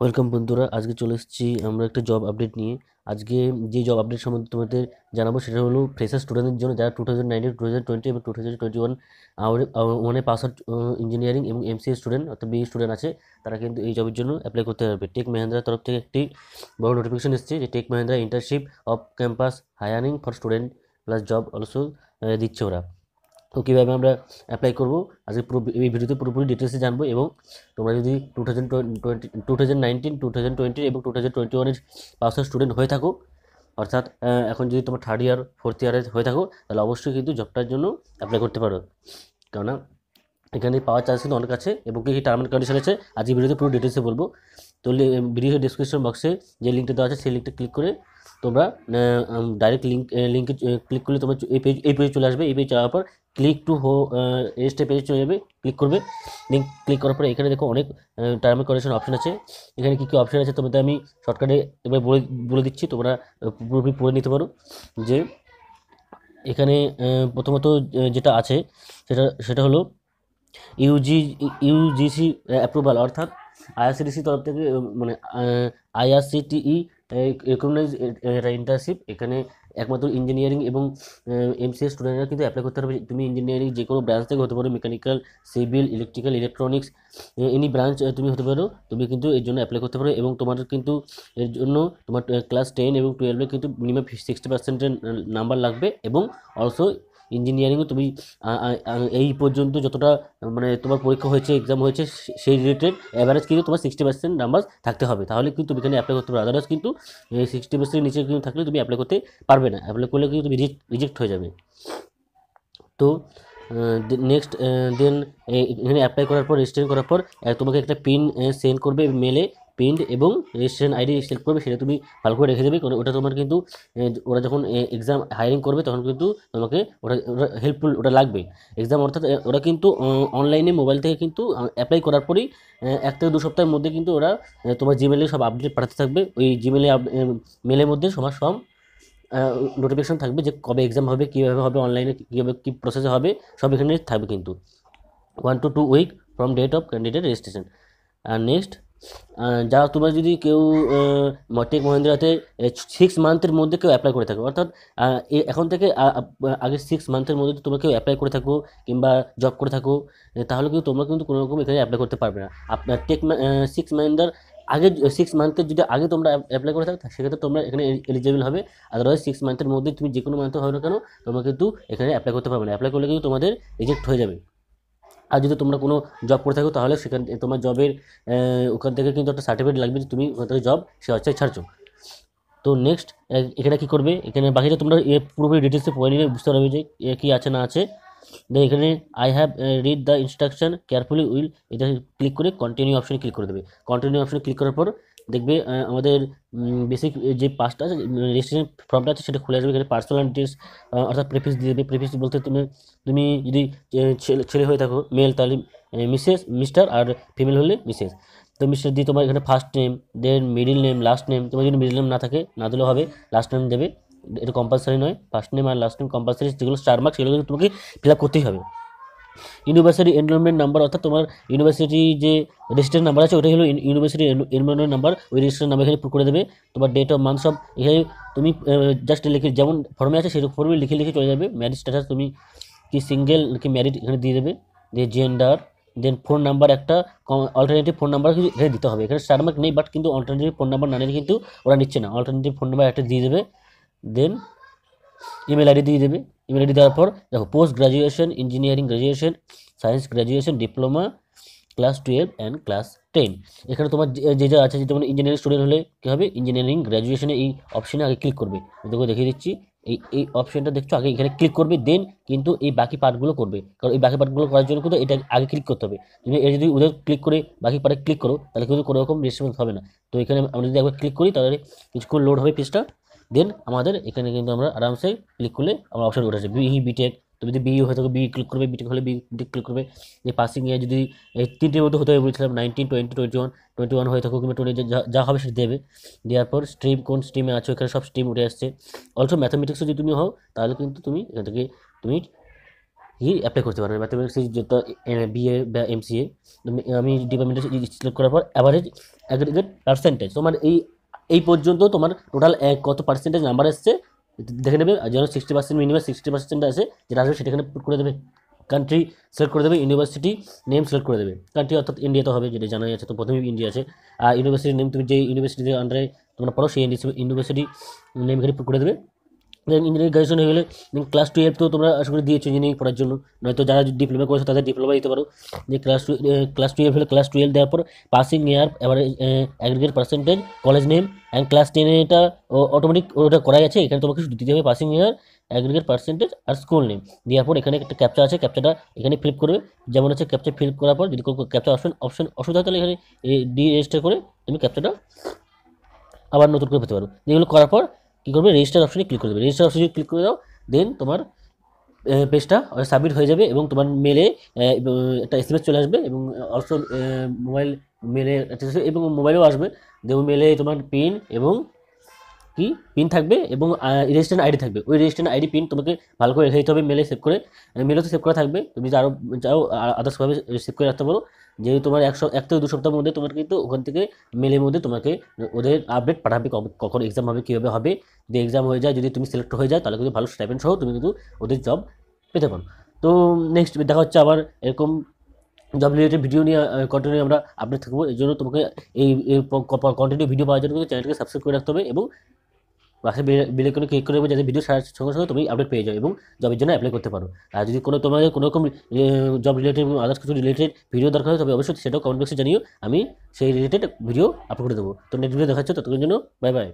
welcome বন্ধুরা আজকে চলে এসেছি আমরা একটা জব আপডেট নিয়ে আজকে যে জব আপডেট সম্বন্ধে তোমাদের জানাবো সেটা হলো ফ্রেশার স্টুডেন্টদের জন্য যারা two thousand nineteen two thousand twenty এবং টু থাউজেন্ড টোয়েন্টি ওয়ান আওয়ারে ওয়ানে পাস আউট ইঞ্জিনিয়ারিং এবং এমসিএ স্টুডেন্ট অর্থাৎ বিএ স্টুডেন্ট e আছে তারা কিন্তু এই জবের জন্য অ্যাপ্লাই করতে পারবে টেক মেহেন্দ্রার তরফ থেকে একটি বড় নোটিফিকেশন এসেছে যে Tech Mahindra internship off campus hiring for student plus job also দিচ্ছে ওরা তো কীভাবে আমরা অ্যাপ্লাই করবো আজকে পুরো এই ভিডিওতে পুরোপুরি ডিটেলসে জানবো এবং তোমরা যদি two thousand twenty two thousand nineteen two thousand twenty এবং টু থাউজেন্ড টোয়েন্টি ওয়ানের পাস স্টুডেন্ট হয়ে থাকো অর্থাৎ এখন যদি তোমার থার্ড ইয়ার ফোর্থ ইয়ারে হয়ে থাকো তাহলে অবশ্যই কিন্তু জবটার জন্য অ্যাপ্লাই করতে পারো কেননা এখানে পাওয়ার চান্স কিন্তু অনেক আছে এবং কী কী টার্ম অ্যান্ড কন্ডিশন আছে আজকে ভিডিওতে পুরো ডিটেলসে বলবো তো ভিডিও ডিসক্রিপশন বক্সে যে লিঙ্কটা দেওয়া আছে সেই লিঙ্কটা ক্লিক করে তোমরা ডাইরেক্ট লিঙ্ক লিঙ্কে ক্লিক করলে তোমরা এই পেজ এই পেজে চলে আসবে এই পেজ যাওয়ার পর ক্লিক টু হো রেজিস্টার পেজে চলে যাবে ক্লিক করবে লিঙ্ক ক্লিক করার পরে এখানে দেখো অনেক টার্ম কন্ডিশন অপশন আছে এখানে কী কী অপশান আছে তোমাদের আমি শর্টকাটে এবার বলে বলে দিচ্ছি তোমরা পুরোপুরি পড়ে নিতে পারো যে এখানে প্রথমত যেটা আছে সেটা সেটা হলো ইউজি ইউজিসি অ্যাপ্রুভাল অর্থাৎ আইআরসিটিসি তরফ থেকে মানে আইআরসিটিই রেকগনাইজ এটা ইন্টার্নশিপ এখানে একমাত্র ইঞ্জিনিয়ারিং এবং এমসিএস স্টুডেন্টরা কিন্তু অ্যাপ্লাই করতে পারবে তুমি ইঞ্জিনিয়ারিং যে কোনো ব্রাঞ্চ থেকে হতে পারো mechanical civil electrical electronics any branch তুমি হতে পারো তুমি কিন্তু এর জন্য অ্যাপ্লাই করতে পারো এবং তোমার কিন্তু এর জন্য তোমার ক্লাস টেন এবং টুয়েলভে কিন্তু মিনিমাম সিক্সটি পার্সেন্টের নাম্বার লাগবে এবং অলসো ইঞ্জিনিয়ারিংও তুমি এই পর্যন্ত যতটা মানে তোমার পরীক্ষা হয়েছে এক্সাম হয়েছে সেই রিলেটেড অ্যাভারেজ কিন্তু তোমার সিক্সটি পার্সেন্ট নাম্বার থাকতে হবে তাহলে কিন্তু তুমি এখানে অ্যাপ্লাই করতে পারো আদারওয়াইজ কিন্তু সিক্সটি পার্সেন্টের নিচে কিন্তু থাকলে তুমি অ্যাপ্লাই করতে পারবে না অ্যাপ্লাই করলে কিন্তু তুমি রিজেক্ট হয়ে যাবে তো নেক্সট দেন এখানে অ্যাপ্লাই করার পর রেজিস্ট্রেশন করার পর তোমাকে একটা পিন সেন্ড করবে মেলে প্রিন্ট এবং রেজিস্ট্রেশন আইডি সিলেক্ট করবে সেটা তুমি ভালো করে রেখে দেবে কারণ ওটা তোমার কিন্তু ওরা যখন এক্সাম হায়ারিং করবে তখন কিন্তু তোমাকে ওটা হেল্পফুল ওটা লাগবে এক্সাম অর্থাৎ ওরা কিন্তু অনলাইনে মোবাইল থেকে কিন্তু অ্যাপ্লাই করার পরেই এক থেকে দু সপ্তাহের মধ্যে কিন্তু ওরা তোমার জিমেলে সব আপডেট পাঠাতে থাকবে ওই জিমেলে মেলের মধ্যে সবার সব নোটিফিকেশন থাকবে যে কবে এক্সাম হবে কীভাবে হবে অনলাইনে কীভাবে কী প্রসেসে হবে সব এখানে থাকবে কিন্তু one two two week from date of candidate registration আর নেক্সট যা তোমরা যদি কেউ টেক মহেন্দ্রাতে সিক্স মান্থের মধ্যে কেউ অ্যাপ্লাই করে থাকো অর্থাৎ এখন থেকে আগে সিক্স মান্থের মধ্যে তোমরা কেউ অ্যাপ্লাই করে থাকো কিংবা জব করে থাকো তাহলে কিন্তু তোমরা কিন্তু কোনো রকম এখানে অ্যাপ্লাই করতে পারবে না আপনার টেক সিক্স মাহিন্দ্রার আগে সিক্স মান্থের যদি আগে তোমরা অ্যাপ্লাই করে থাকো সেক্ষেত্রে তোমরা এখানে এলিজেবল হবে আদারওয়াইজ সিক্স মান্থের মধ্যে তুমি যে কোনো মান্থে হবে না কেন তোমরা কিন্তু এখানে অ্যাপ্লাই করতে পারবে না অ্যাপ্লাই করলে কিন্তু তোমাদের রিজেক্ট হয়ে যাবে আর যদি তোমরা কোনো জব করে থাকো তাহলে সেখান তোমার জবের ওখান থেকে কিন্তু একটা সার্টিফিকেট লাগবে যে তুমি ওখান থেকে জব সে হচ্ছে ছাড়ছো তো নেক্সট এখানে কী করবে এখানে বাকিটা তোমরা এ পুরোপুরি ডিটেলসে পড়ে নিলে বুঝতে পারবে যে এ কী আছে না আছে দেন এখানে I have read the instruction carefully will এটা ক্লিক করে কন্টিনিউ অপশানে ক্লিক করে দেবে কন্টিনিউ অপশানে ক্লিক করার পর দেখবে আমাদের বেসিক যে পাসটা আছে রেজিস্ট্রেশন ফর্মটা আছে সেটা খুলে আসবে এখানে পার্সোনাল ডিটেলস অর্থাৎ প্রেফিস দিয়ে দেবে প্রেফিস বলতে তুমি তুমি যদি ছেলে হয়ে থাকো মেল তাহলে মিসেস মিস্টার আর ফিমেল হলে মিসেস তো মিস্টার দিয়ে তোমার এখানে first name then middle name last name তোমার যদি মিডিল নেম না থাকে না দিলেও হবে লাস্ট নেম দেবে এটা কম্পালসারি নয় ফার্স্ট নেম আর লাস্ট নেম কম্পালসারি যেগুলো স্টার মার্ক সেগুলো কিন্তু তোমাকে ফিল আপ করতেই হবে ইউনিভার্সিটি এনরোলমেন্ট নাম্বার অর্থাৎ তোমার ইউনিভার্সিটি যে রেজিস্টার নাম্বার আছে ওটাই হলো ইউনিভার্সিটি এনরোলমেন্ট নাম্বার ওই রেজিস্টার নাম্বার এখানে করে দেবে তোমার ডেট অফ মান্থ সব এখানে তুমি জাস্ট লিখে যেমন ফর্মে আছে সেরকম ফর্মে লিখে লিখে চলে যাবে ম্যারিজ স্ট্যাটাস তুমি কি সিঙ্গেল কি ম্যারিড এখানে দিয়ে দেবে যে জেন্ডার দেন ফোন নাম্বার একটা অল্টারনেটিভ ফোন নাম্বার কিন্তু এখানে দিতে হবে এখানে স্টারমার্ক নেই বাট কিন্তু অল্টারনেটিভ ফোন নাম্বার না নিলে কিন্তু ওরা নিচ্ছে না অল্টারনেটিভ ফোন নাম্বার একটা দিয়ে দেবে দেন ইমেল আইডি দিয়ে দেবে ইমিডিয়েটলি দেওয়ার পর দেখো post graduation engineering graduation science graduation diploma class twelve and class ten এখানে তোমার যে যা আছে যেমন ইঞ্জিনিয়ারিং স্টুডেন্ট হলে কী হবে ইঞ্জিনিয়ারিং গ্র্যাজুয়েশনে এই অপশানে আগে ক্লিক করবে দেখো দেখিয়ে দিচ্ছি এই এই অপশানটা দেখছো আগে এখানে ক্লিক করবে দেন কিন্তু এই বাকি পার্টগুলো করবে কারণ এই বাকি পার্টগুলো করার জন্য কিন্তু এটা আগে ক্লিক করতে হবে তুমি এটা যদি ওদের ক্লিক করে বাকি পার্টে ক্লিক করো তাহলে কিন্তু কোনো রকম রেসপন্স হবে না তো এখানে আমরা যদি একবার ক্লিক করি তাহলে কিছুক্ষণ লোড হবে পেজটা দেন আমাদের এখানে কিন্তু আমরা আরামসে ক্লিক করলে আমরা অপশন উঠে আসবে বিই বিটেক তুমি যদি বিই হয়ে থাকো বি ক্লিক করবে বিটেক হলে বি বিটেক ক্লিক করবে যে পাসিং এ যদি এই তিনটের মধ্যে হতে হবে বলেছিলাম nineteen twenty twenty one twenty one হয়ে থাকো কিংবা টোয়েন্টি যা হবে সেটা দেবে দেওয়ার পর স্ট্রিম কোন স্ট্রিমে আছো এখানে সব স্ট্রিম উঠে আসছে অলসো ম্যাথামেটিক্সে যদি তুমি হও তাহলে কিন্তু তুমি এখান থেকে তুমি ই অ্যাপ্লাই করতে পারবে ম্যাথামেটিক্সে যত বিএ বা এমসিএ আমি ডিপার্টমেন্টে সিলেক্ট করার পর অ্যাভারেজ অ্যাগ্রিগেট পার্সেন্টেজ তোমার এই এই পর্যন্ত তোমার টোটাল কত পার্সেন্টেজ নাম্বার এসছে দেখে নেবে যেন sixty percent minimum sixty percent আছে যেটা আসবে সেটা এখানে করে দেবে কান্ট্রি সিলেক্ট করে দেবে ইউনিভার্সিটি নেম সিলেক্ট করে দেবে কান্ট্রি অর্থাৎ ইন্ডিয়া তো হবে যেটা জানা যাচ্ছে তো প্রথমেই ইন্ডিয়া আছে আর ইউনিভার্সিটির নেম তুমি যে ইউনিভার্সিটির আন্ডারে তোমরা পড়ো সেই ইউনিভার্সিটি নেম এখানে করে দেবে দেন ইঞ্জিনিয়ারিং গ্রাজুয়েশন হয়ে গেলে দেন ক্লাস টুয়েলভ তো তোমরা আশা করি দিয়েছো ইঞ্জিনিয়ারিং পড়ার জন্য নয়তো যারা ডিপ্লোমা করেছো তাদের ডিপ্লোমা দিতে পারো যে ক্লাস টু ক্লাস টুয়েলভ হলে ক্লাস টুয়েলভ দেওয়ার পর পাসিং ইয়ার এবার aggregate percentage college name and class টেনে এটা অটোমেটিক ওটা করা গেছে এখানে তোমাকে শুধু দিতে হবে পাসিং ইয়ার অ্যাগ্রিগেট পার্সেন্টেজ আর স্কুল নেম দেওয়ার পর এখানে একটা ক্যাপচা আছে ক্যাপচাটা এখানে ফিল করবে যেমন আছে ক্যাপচা ফিল করার পর যদি ক্যাপচা অপশন অপশন অসুবিধা তাহলে এখানে ডি রেজিস্টার করে তুমি ক্যাপচাটা আবার নতুন করে পেতে পারো যেগুলো করার পর কী করবে রেজিস্টার অপশানে ক্লিক করে দেবে রেজিস্টার অপশানে ক্লিক করে দাও দেন তোমার পেজটা সাবমিট হয়ে যাবে এবং তোমার মেলে একটা এসএমএস চলে আসবে এবং অলসো মোবাইল মেলে এবং মোবাইলেও আসবে দেবো মেলে তোমার পিন এবং কি পিন থাকবে এবং রেজিস্ট্রেশন আইডি থাকবে ওই রেজিস্ট্রেশন আইডি পিন তোমাকে ভালো করে রেখে দিতে হবে মেলে সেভ করে মেলে মানে তো সেভ করা থাকবে তুমি যদি আরও যাও আদার্সভাবে সেভ করে রাখতে পারো যেহেতু তোমার একশো এক থেকে দু সপ্তাহের মধ্যে তোমার কিন্তু ওখান থেকে মেলের মধ্যে তোমাকে ওদের আপডেট পাঠাবে কখন এক্সাম হবে কীভাবে হবে যদি এক্সাম হয়ে যায় যদি তুমি সিলেক্ট হয়ে যায় তাহলে কিন্তু ভালো স্টাইপেন্ট সহ তুমি কিন্তু ওদের জব পেতে পারো তো নেক্সট দেখা হচ্ছে আবার এরকম জব রিলেটেড ভিডিও নিয়ে কন্টিনিউ আমরা আপডেট থাকবো এই জন্য তোমাকে এই কন্টিনিউ ভিডিও পাওয়ার জন্য কিন্তু চ্যানেলকে সাবস্ক্রাইব করে রাখতে হবে এবং পাশে বেলে করে ক্লিক করে যাতে ভিডিও ছাড়ার সঙ্গে সঙ্গে তুমি আপডেট পেয়ে যাও এবং জবের জন্য অ্যাপ্লাই করতে পারো আর যদি কোনো তোমাকে কোনো রকম জব রিলেটেড আদার্স কিছু রিলেটেড ভিডিও দরকার হয় তবে অবশ্যই সেটাও কমেন্ট বক্সে জানিও আমি সেই রিলেটেড ভিডিও আপলোড করে দেবো তো নেক্সট ভিডিও দেখাচ্ছ ততক্ষণ জন্য বাই বাই